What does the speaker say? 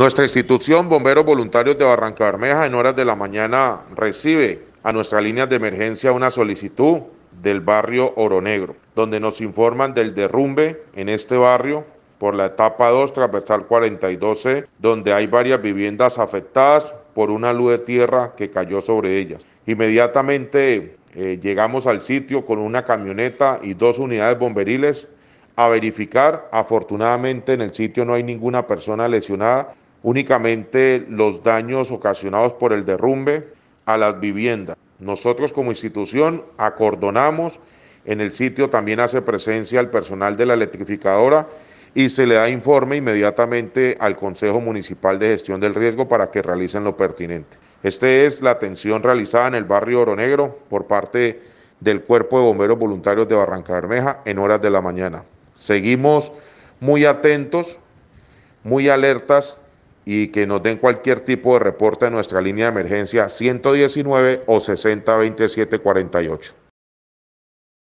Nuestra institución, Bomberos Voluntarios de Barranca Bermeja, en horas de la mañana recibe a nuestras líneas de emergencia una solicitud del barrio Oro Negro, donde nos informan del derrumbe en este barrio por la etapa 2, transversal 42 donde hay varias viviendas afectadas por una luz de tierra que cayó sobre ellas. Inmediatamente eh, llegamos al sitio con una camioneta y dos unidades bomberiles a verificar. Afortunadamente en el sitio no hay ninguna persona lesionada, únicamente los daños ocasionados por el derrumbe a las viviendas. Nosotros como institución acordonamos, en el sitio también hace presencia el personal de la electrificadora y se le da informe inmediatamente al Consejo Municipal de Gestión del Riesgo para que realicen lo pertinente. Esta es la atención realizada en el barrio Oro Negro por parte del Cuerpo de Bomberos Voluntarios de Barranca Bermeja en horas de la mañana. Seguimos muy atentos, muy alertas y que nos den cualquier tipo de reporte a nuestra línea de emergencia 119 o 60 27 48.